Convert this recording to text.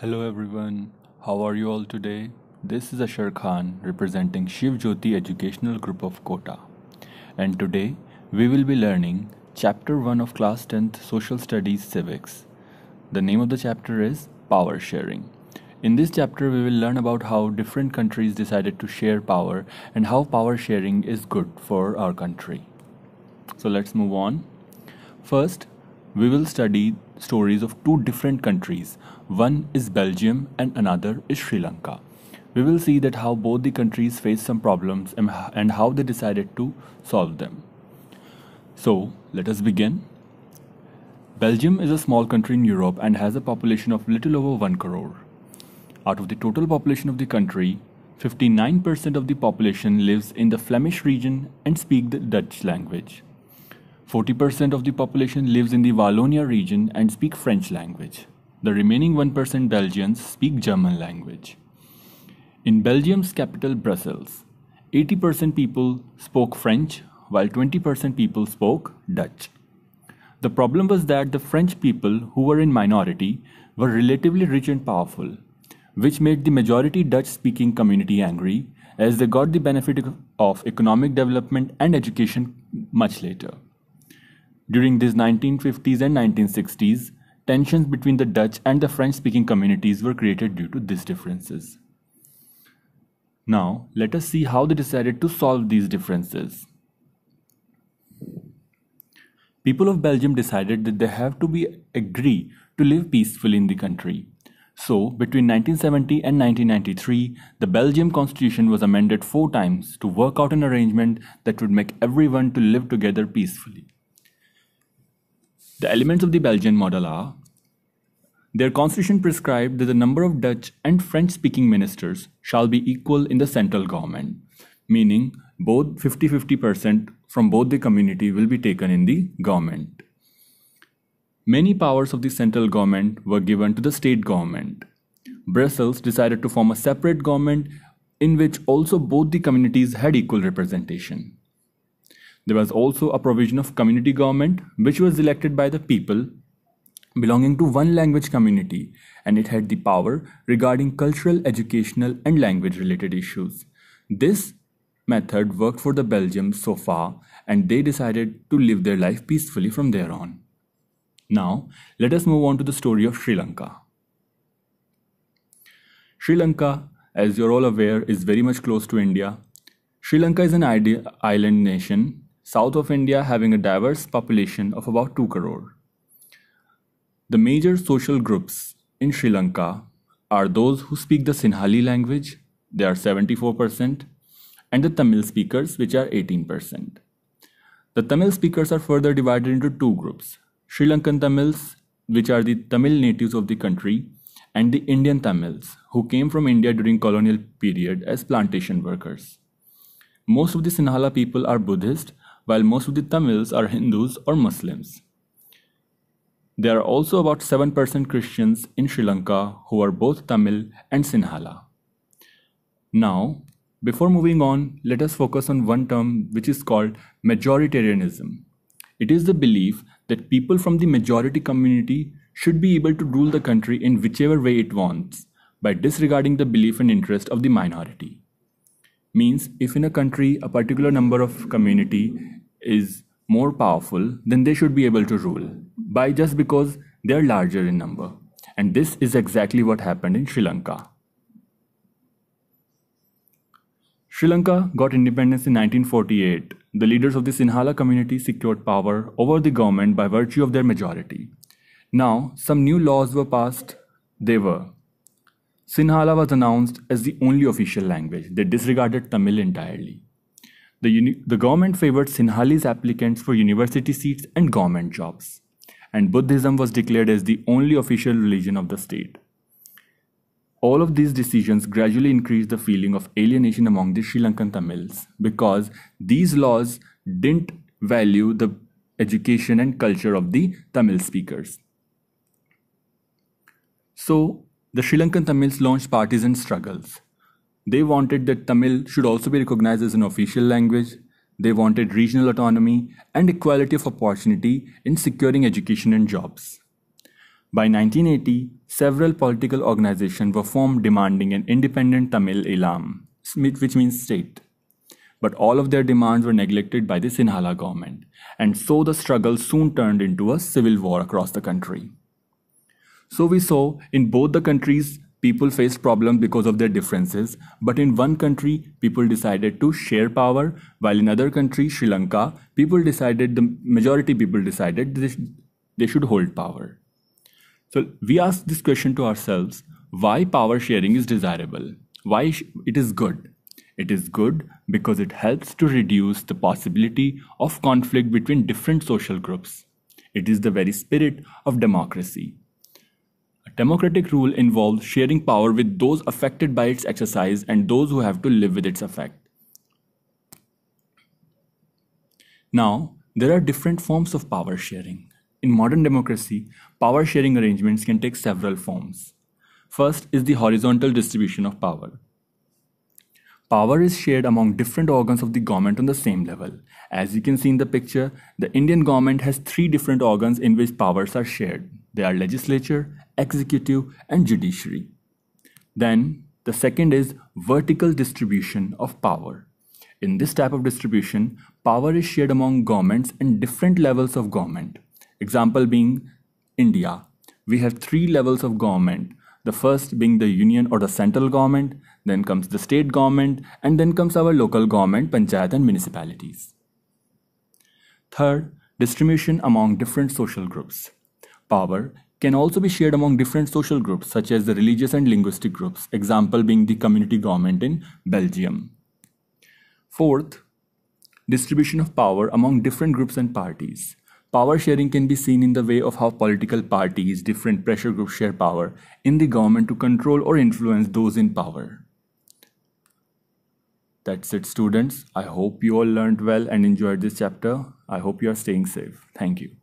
Hello everyone, how are you all today? This is Ashar Khan representing Shiv Jyoti Educational Group of Kota. And today we will be learning Chapter 1 of Class 10th Social Studies Civics. The name of the chapter is Power Sharing. In this chapter, we will learn about how different countries decided to share power and how power sharing is good for our country. So let's move on. First, we will study stories of two different countries. One is Belgium and another is Sri Lanka. We will see that how both the countries faced some problems and how they decided to solve them. So, let us begin. Belgium is a small country in Europe and has a population of little over 1 crore. Out of the total population of the country, 59% of the population lives in the Flemish region and speak the Dutch language. 40% of the population lives in the Wallonia region and speak French language. The remaining 1% Belgians speak German language. In Belgium's capital Brussels, 80% people spoke French while 20% people spoke Dutch. The problem was that the French people who were in minority were relatively rich and powerful, which made the majority Dutch-speaking community angry as they got the benefit of economic development and education much later. During these 1950s and 1960s, tensions between the Dutch and the French speaking communities were created due to these differences. Now, let us see how they decided to solve these differences. People of Belgium decided that they have to be agree to live peacefully in the country. So, between 1970 and 1993, the Belgium constitution was amended four times to work out an arrangement that would make everyone to live together peacefully. The elements of the Belgian model are their constitution prescribed that the number of Dutch and French speaking ministers shall be equal in the central government, meaning both 50 50% from both the community will be taken in the government. Many powers of the central government were given to the state government. Brussels decided to form a separate government in which also both the communities had equal representation. There was also a provision of community government, which was elected by the people belonging to one language community, and it had the power regarding cultural, educational, and language related issues. This method worked for the Belgians so far, and they decided to live their life peacefully from there on. Now, let us move on to the story of Sri Lanka. Sri Lanka, as you're all aware, is very much close to India. Sri Lanka is an island nation south of India having a diverse population of about 2 crore. The major social groups in Sri Lanka are those who speak the Sinhali language, they are 74%, and the Tamil speakers, which are 18%. The Tamil speakers are further divided into two groups Sri Lankan Tamils, which are the Tamil natives of the country, and the Indian Tamils, who came from India during colonial period as plantation workers. Most of the Sinhala people are Buddhist while most of the Tamils are Hindus or Muslims. There are also about 7% Christians in Sri Lanka who are both Tamil and Sinhala. Now, before moving on, let us focus on one term which is called majoritarianism. It is the belief that people from the majority community should be able to rule the country in whichever way it wants by disregarding the belief and interest of the minority means if in a country a particular number of community is more powerful then they should be able to rule by just because they're larger in number and this is exactly what happened in sri lanka sri lanka got independence in 1948 the leaders of the sinhala community secured power over the government by virtue of their majority now some new laws were passed they were Sinhala was announced as the only official language. They disregarded Tamil entirely. The, uni- the government favored Sinhalese applicants for university seats and government jobs. And Buddhism was declared as the only official religion of the state. All of these decisions gradually increased the feeling of alienation among the Sri Lankan Tamils because these laws didn't value the education and culture of the Tamil speakers. So, the Sri Lankan Tamils launched partisan struggles. They wanted that Tamil should also be recognized as an official language. They wanted regional autonomy and equality of opportunity in securing education and jobs. By 1980, several political organizations were formed demanding an independent Tamil Ilam, which means state. But all of their demands were neglected by the Sinhala government, and so the struggle soon turned into a civil war across the country. So we saw in both the countries, people faced problems because of their differences. But in one country, people decided to share power, while in other country, Sri Lanka, people decided, the majority people decided they, they should hold power. So we ask this question to ourselves, why power sharing is desirable? Why it is good? It is good because it helps to reduce the possibility of conflict between different social groups. It is the very spirit of democracy. Democratic rule involves sharing power with those affected by its exercise and those who have to live with its effect. Now, there are different forms of power sharing. In modern democracy, power sharing arrangements can take several forms. First is the horizontal distribution of power. Power is shared among different organs of the government on the same level. As you can see in the picture, the Indian government has three different organs in which powers are shared. They are legislature, executive, and judiciary. Then, the second is vertical distribution of power. In this type of distribution, power is shared among governments and different levels of government. Example being India. We have three levels of government the first being the union or the central government, then comes the state government, and then comes our local government, panchayat, and municipalities. Third, distribution among different social groups. Power can also be shared among different social groups, such as the religious and linguistic groups, example being the community government in Belgium. Fourth, distribution of power among different groups and parties. Power sharing can be seen in the way of how political parties, different pressure groups share power in the government to control or influence those in power. That's it, students. I hope you all learned well and enjoyed this chapter. I hope you are staying safe. Thank you.